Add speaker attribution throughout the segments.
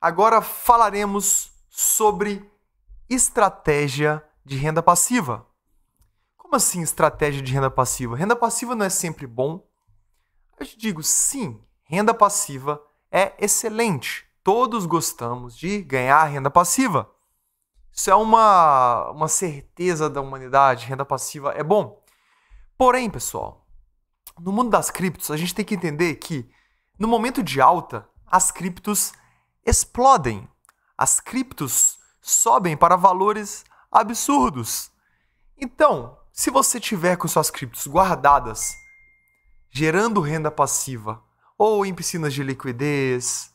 Speaker 1: Agora falaremos sobre estratégia de renda passiva. Como assim estratégia de renda passiva? Renda passiva não é sempre bom? Eu te digo, sim, renda passiva é excelente. Todos gostamos de ganhar renda passiva. Isso é uma, uma certeza da humanidade, renda passiva é bom. Porém, pessoal, no mundo das criptos, a gente tem que entender que no momento de alta, as criptos explodem. As criptos sobem para valores absurdos. Então, se você tiver com suas criptos guardadas, gerando renda passiva, ou em piscinas de liquidez,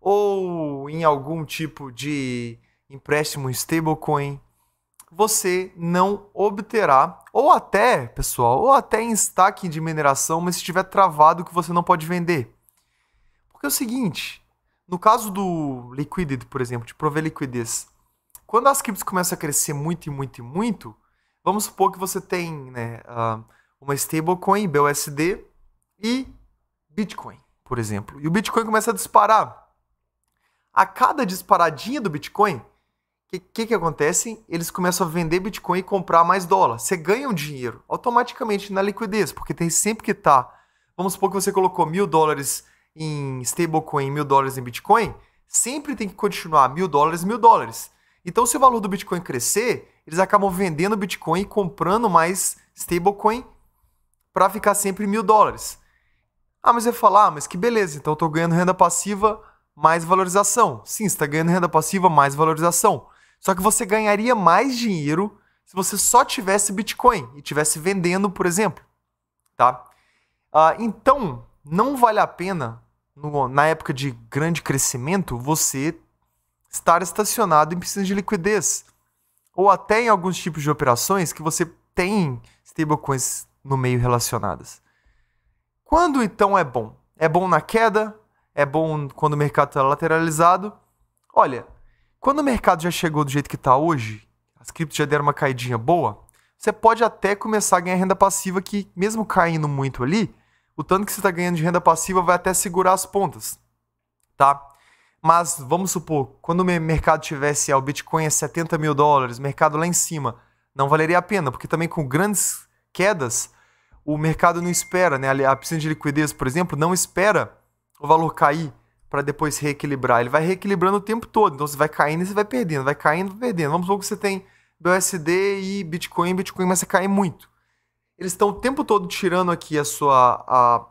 Speaker 1: ou em algum tipo de empréstimo stablecoin, você não obterá, ou até, pessoal, ou até em staking de mineração, mas se estiver travado que você não pode vender. Porque é o seguinte, no caso do liquidity, por exemplo, de prover liquidez, quando as criptos começam a crescer muito e muito e muito, vamos supor que você tem né, ah, uma stablecoin, BUSD e Bitcoin, por exemplo. E o Bitcoin começa a disparar. A cada disparadinha do Bitcoin, o que, que, acontece? Eles começam a vender Bitcoin e comprar mais dólar. Você ganha um dinheiro automaticamente na liquidez, porque tem sempre que tá. Vamos supor que você colocou mil dólares em stablecoin, mil dólares em Bitcoin, sempre tem que continuar mil dólares, mil dólares. Então, se o valor do Bitcoin crescer, eles acabam vendendo Bitcoin e comprando mais stablecoin para ficar sempre mil dólares. Ah, mas eu falar, ah, mas que beleza, então eu estou ganhando renda passiva mais valorização. Sim, está ganhando renda passiva mais valorização. Só que você ganharia mais dinheiro se você só tivesse Bitcoin e tivesse vendendo, por exemplo, tá? Ah, então não vale a pena no, na época de grande crescimento, você estar estacionado em piscinas de liquidez. Ou até em alguns tipos de operações que você tem stablecoins no meio relacionadas. Quando então é bom? É bom na queda? É bom quando o mercado está lateralizado? Olha, quando o mercado já chegou do jeito que está hoje, as criptos já deram uma caidinha boa, você pode até começar a ganhar renda passiva que, mesmo caindo muito ali, o tanto que você está ganhando de renda passiva vai até segurar as pontas, tá? Mas vamos supor, quando o mercado tivesse, ah, o Bitcoin a é 70 mil dólares, mercado lá em cima, não valeria a pena, porque também com grandes quedas, o mercado não espera, né? A piscina de liquidez, por exemplo, não espera o valor cair para depois reequilibrar. Ele vai reequilibrando o tempo todo. Então você vai caindo e você vai perdendo, vai caindo e perdendo. Vamos supor que você tem BUSD e Bitcoin, Bitcoin começa a cair muito eles estão o tempo todo tirando aqui a sua, a,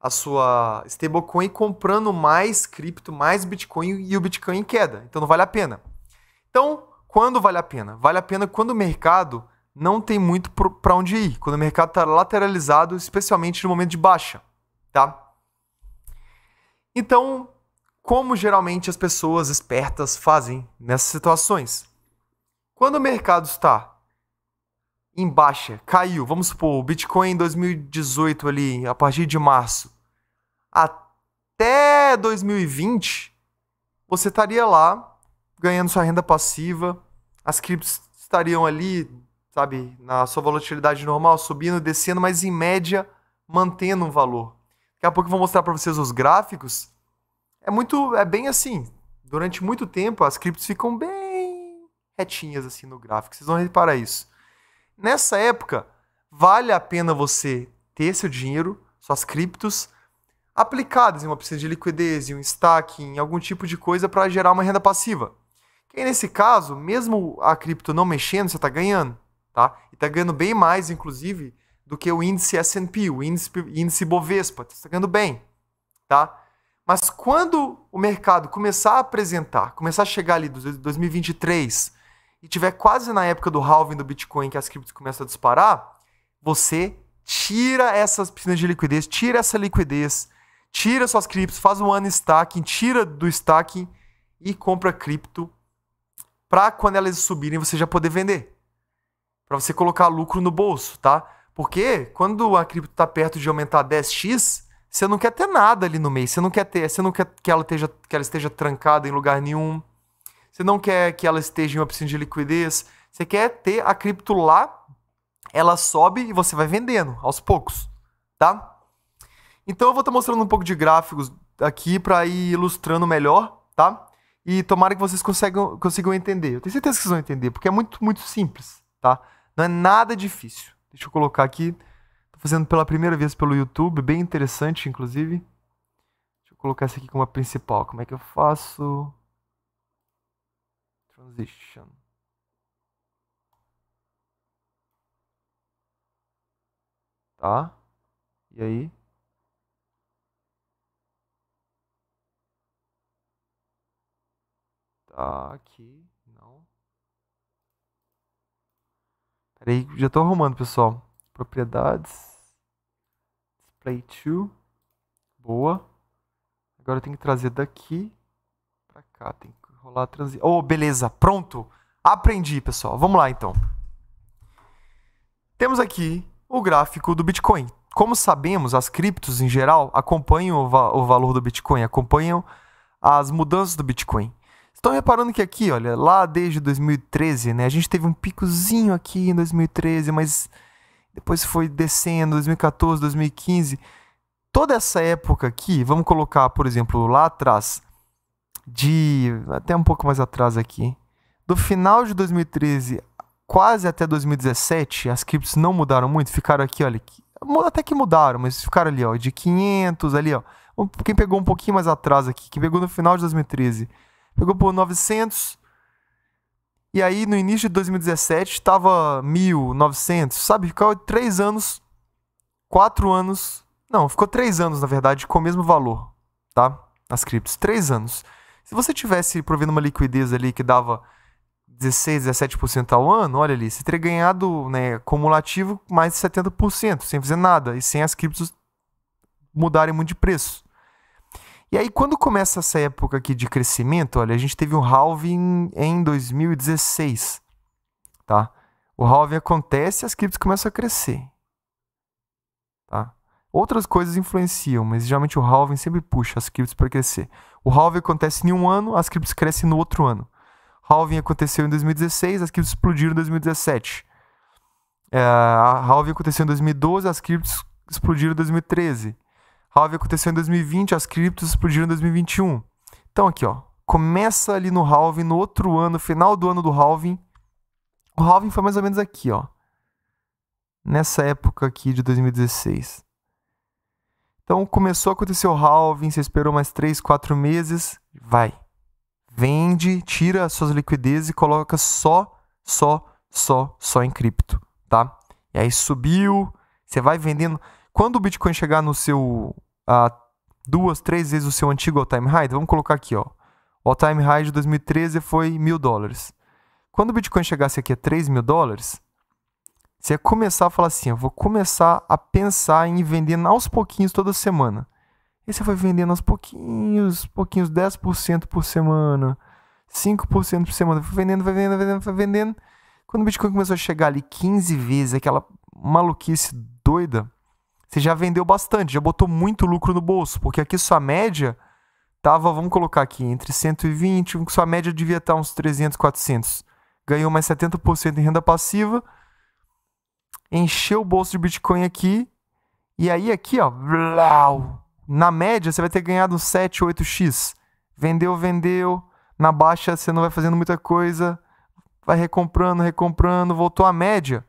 Speaker 1: a sua stablecoin, comprando mais cripto, mais Bitcoin e o Bitcoin em queda. Então não vale a pena. Então, quando vale a pena? Vale a pena quando o mercado não tem muito para onde ir, quando o mercado está lateralizado, especialmente no momento de baixa, tá? Então, como geralmente as pessoas espertas fazem nessas situações? Quando o mercado está em baixa, caiu. Vamos supor, o Bitcoin em 2018 ali, a partir de março, até 2020, você estaria lá ganhando sua renda passiva, as criptos estariam ali, sabe, na sua volatilidade normal, subindo, descendo, mas em média mantendo um valor. Daqui a pouco eu vou mostrar para vocês os gráficos. É muito, é bem assim. Durante muito tempo as criptos ficam bem retinhas assim no gráfico. Vocês vão reparar isso. Nessa época, vale a pena você ter seu dinheiro, suas criptos, aplicadas em uma pista de liquidez, em um staking, em algum tipo de coisa para gerar uma renda passiva. Que aí, nesse caso, mesmo a cripto não mexendo, você está ganhando. Tá? E está ganhando bem mais, inclusive, do que o índice S&P, o índice, índice Bovespa. Está ganhando bem. Tá? Mas quando o mercado começar a apresentar, começar a chegar ali em 2023, e tiver quase na época do halving do Bitcoin que as criptos começam a disparar, você tira essas piscinas de liquidez, tira essa liquidez, tira suas criptos, faz um ano stacking, tira do stacking e compra cripto para quando elas subirem você já poder vender. Para você colocar lucro no bolso, tá? Porque quando a cripto tá perto de aumentar 10x, você não quer ter nada ali no meio, você não quer ter, você não quer que ela esteja que ela esteja trancada em lugar nenhum você não quer que ela esteja em uma piscina de liquidez, você quer ter a cripto lá, ela sobe e você vai vendendo aos poucos, tá? Então eu vou estar tá mostrando um pouco de gráficos aqui para ir ilustrando melhor, tá? E tomara que vocês consigam, consigam entender. Eu tenho certeza que vocês vão entender, porque é muito, muito simples, tá? Não é nada difícil. Deixa eu colocar aqui. Tô fazendo pela primeira vez pelo YouTube, bem interessante, inclusive. Deixa eu colocar essa aqui como a principal. Como é que eu faço? Transition. Tá? E aí? Tá aqui. Não. Peraí, já tô arrumando, pessoal. Propriedades. Display to. Boa. Agora eu tenho que trazer daqui pra cá. Tem que rolar transi... Oh, beleza, pronto. Aprendi, pessoal. Vamos lá, então. Temos aqui o gráfico do Bitcoin. Como sabemos, as criptos, em geral, acompanham o, va o valor do Bitcoin, acompanham as mudanças do Bitcoin. Estão reparando que aqui, olha, lá desde 2013, né? A gente teve um picozinho aqui em 2013, mas depois foi descendo, 2014, 2015. Toda essa época aqui, vamos colocar, por exemplo, lá atrás, de até um pouco mais atrás aqui, do final de 2013 quase até 2017, as criptos não mudaram muito, ficaram aqui, olha, até que mudaram, mas ficaram ali, ó, de 500 ali, ó. Quem pegou um pouquinho mais atrás aqui, quem pegou no final de 2013, pegou por 900. E aí no início de 2017 estava 1900, sabe? Ficou três anos, quatro anos, não, ficou três anos na verdade com o mesmo valor, tá? As criptos, três anos. Se você tivesse provendo uma liquidez ali que dava 16, 17% ao ano, olha ali, você teria ganhado né, cumulativo mais de 70%, sem fazer nada e sem as criptos mudarem muito de preço. E aí, quando começa essa época aqui de crescimento, olha, a gente teve um halving em 2016, tá? O halving acontece e as criptos começam a crescer, tá? Outras coisas influenciam, mas geralmente o halving sempre puxa as criptos para crescer. O halving acontece em um ano, as criptos crescem no outro ano. Halving aconteceu em 2016, as criptos explodiram em 2017. É, halving aconteceu em 2012, as criptos explodiram em 2013. Halving aconteceu em 2020, as criptos explodiram em 2021. Então aqui, ó, começa ali no halving, no outro ano, final do ano do halving. O halving foi mais ou menos aqui, ó. Nessa época aqui de 2016. Então começou a acontecer o halving, você esperou mais 3, 4 meses, vai. Vende, tira as suas liquidez e coloca só, só, só, só em cripto, tá? E aí subiu, você vai vendendo. Quando o Bitcoin chegar no seu a duas, três vezes o seu antigo all-time high, então vamos colocar aqui, ó. O all-time high de 2013 foi mil dólares. Quando o Bitcoin chegasse aqui a 3 mil dólares, você ia começar a falar assim: eu vou começar a pensar em vender aos pouquinhos toda semana. E você foi vendendo aos pouquinhos, pouquinhos, 10% por semana, 5% por semana. Foi vendendo, vai vendendo, vai vendendo, vai vendendo. Quando o Bitcoin começou a chegar ali 15 vezes, aquela maluquice doida, você já vendeu bastante, já botou muito lucro no bolso, porque aqui sua média tava, vamos colocar aqui, entre 120, sua média devia estar uns 300, 400. Ganhou mais 70% em renda passiva encher o bolso de Bitcoin aqui. E aí aqui, ó, blau, na média você vai ter ganhado 7, 8x. Vendeu, vendeu. Na baixa você não vai fazendo muita coisa. Vai recomprando, recomprando, voltou à média.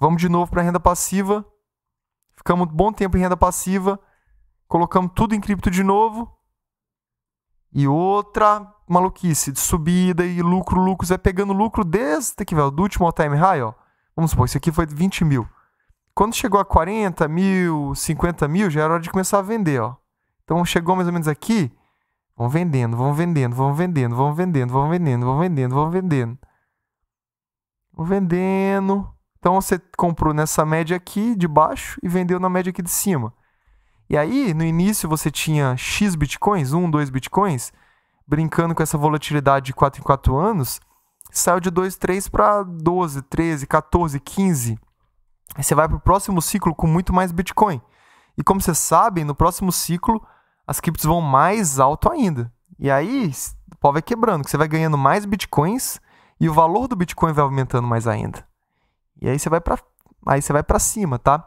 Speaker 1: Vamos de novo para renda passiva. Ficamos um bom tempo em renda passiva. Colocamos tudo em cripto de novo. E outra maluquice de subida e lucro, lucros. Vai pegando lucro desde aqui, velho, do último all time high, ó. Vamos supor, isso aqui foi 20 mil. Quando chegou a 40 mil, 50 mil, já era hora de começar a vender, ó. Então chegou mais ou menos aqui, vão vendendo, vão vendendo, vão vendendo, vão vendendo, vão vendendo, vão vendendo, vão vendendo. Vão vendendo. Então você comprou nessa média aqui de baixo e vendeu na média aqui de cima. E aí, no início você tinha X bitcoins, 1, 2 bitcoins, brincando com essa volatilidade de 4 em 4 anos, saiu de 2, 3 para 12, 13, 14, 15. Aí você vai para o próximo ciclo com muito mais Bitcoin. E como vocês sabem, no próximo ciclo as criptos vão mais alto ainda. E aí o pau vai quebrando, que você vai ganhando mais Bitcoins e o valor do Bitcoin vai aumentando mais ainda. E aí você vai para aí você vai para cima, tá?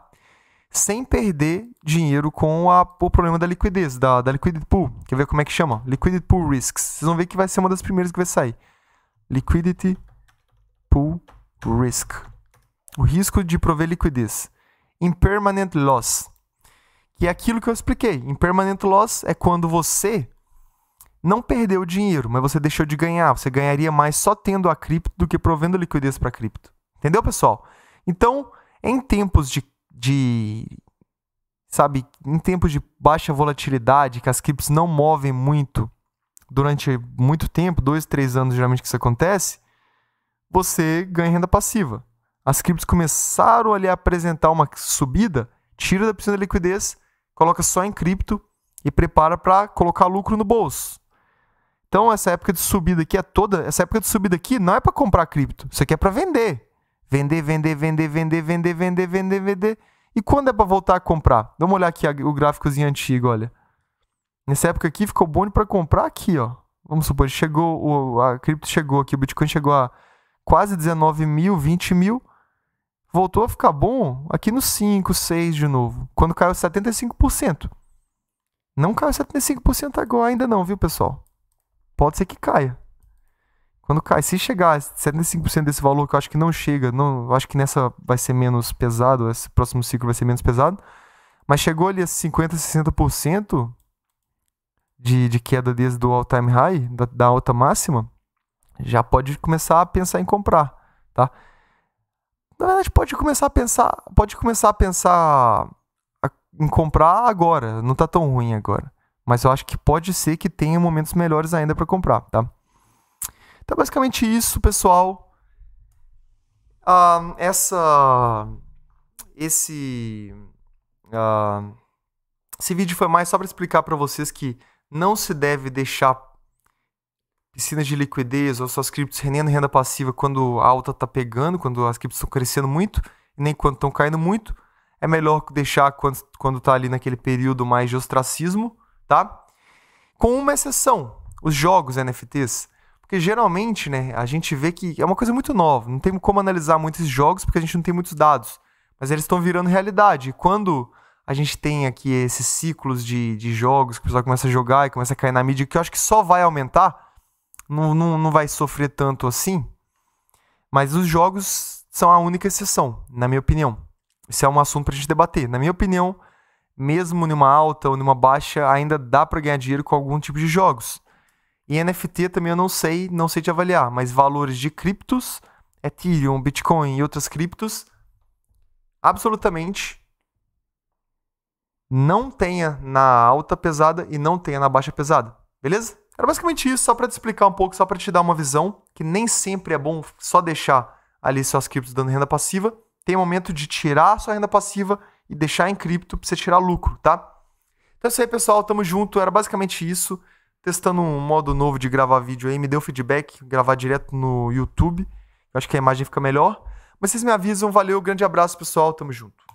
Speaker 1: Sem perder dinheiro com a, o problema da liquidez, da, da liquidity pool. Quer ver como é que chama? Liquidity pool risks. Vocês vão ver que vai ser uma das primeiras que vai sair. Liquidity Pool Risk. O risco de prover liquidez. Impermanent Loss. Que é aquilo que eu expliquei. Impermanent Loss é quando você não perdeu dinheiro, mas você deixou de ganhar. Você ganharia mais só tendo a cripto do que provendo liquidez para a cripto. Entendeu, pessoal? Então, em tempos de, de, Sabe, em tempos de baixa volatilidade, que as criptos não movem muito, durante muito tempo, dois, três anos geralmente que isso acontece, você ganha renda passiva. As criptos começaram ali a apresentar uma subida, tira da piscina da liquidez, coloca só em cripto e prepara para colocar lucro no bolso. Então essa época de subida aqui é toda, essa época de subida aqui não é para comprar cripto, isso aqui é para vender. Vender, vender, vender, vender, vender, vender, vender, vender. E quando é para voltar a comprar? Vamos olhar aqui o gráficozinho antigo, olha. Nessa época aqui ficou bom para comprar aqui, ó. Vamos supor, chegou, a cripto chegou aqui, o Bitcoin chegou a quase 19 mil, 20 mil. Voltou a ficar bom aqui no 5, 6 de novo, quando caiu 75%. Não caiu 75% agora ainda não, viu, pessoal? Pode ser que caia. Quando cai, se chegar a 75% desse valor, que eu acho que não chega, não, acho que nessa vai ser menos pesado, esse próximo ciclo vai ser menos pesado, mas chegou ali a 50, 60%, de, de queda desde o all-time high, da, da alta máxima, já pode começar a pensar em comprar, tá? Na verdade, pode começar a pensar, pode começar a pensar em comprar agora, não está tão ruim agora. Mas eu acho que pode ser que tenha momentos melhores ainda para comprar, tá? Então, basicamente isso, pessoal. Uh, essa esse ah, esse vídeo foi mais só para explicar para vocês que não se deve deixar piscinas de liquidez ou suas criptos rendendo renda passiva quando a alta está pegando, quando as criptos estão crescendo muito, nem quando estão caindo muito. É melhor deixar quando está ali naquele período mais de ostracismo, tá? Com uma exceção, os jogos NFTs. Porque geralmente, né, a gente vê que é uma coisa muito nova, não tem como analisar muitos jogos porque a gente não tem muitos dados. Mas eles estão virando realidade. quando a gente tem aqui esses ciclos de, de jogos que o pessoal começa a jogar e começa a cair na mídia, que eu acho que só vai aumentar, não, não, não vai sofrer tanto assim. Mas os jogos são a única exceção, na minha opinião. Esse é um assunto pra gente debater. Na minha opinião, mesmo numa alta ou numa baixa, ainda dá para ganhar dinheiro com algum tipo de jogos. E NFT também eu não sei, não sei te avaliar, mas valores de criptos, Ethereum, Bitcoin e outras criptos, absolutamente não tenha na alta pesada e não tenha na baixa pesada. Beleza? Era basicamente isso, só para te explicar um pouco, só para te dar uma visão, que nem sempre é bom só deixar ali suas criptos dando renda passiva. Tem momento de tirar sua renda passiva e deixar em cripto para você tirar lucro, tá? Então é isso aí, pessoal. Tamo junto. Era basicamente isso. Testando um modo novo de gravar vídeo aí. Me deu feedback. Gravar direto no YouTube. Eu acho que a imagem fica melhor. Mas vocês me avisam. Valeu. Grande abraço, pessoal. Tamo junto.